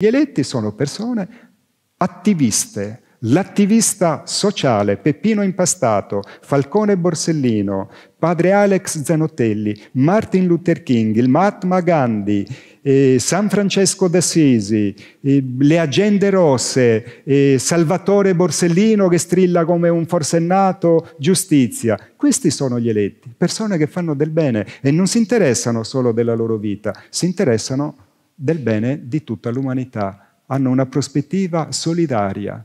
Gli eletti sono persone attiviste. L'attivista sociale Peppino Impastato, Falcone Borsellino, padre Alex Zanotelli, Martin Luther King, il Mahatma Gandhi, eh, San Francesco d'Assisi, eh, le agende rosse, eh, Salvatore Borsellino che strilla come un forsennato giustizia. Questi sono gli eletti, persone che fanno del bene e non si interessano solo della loro vita, si interessano del bene di tutta l'umanità, hanno una prospettiva solidaria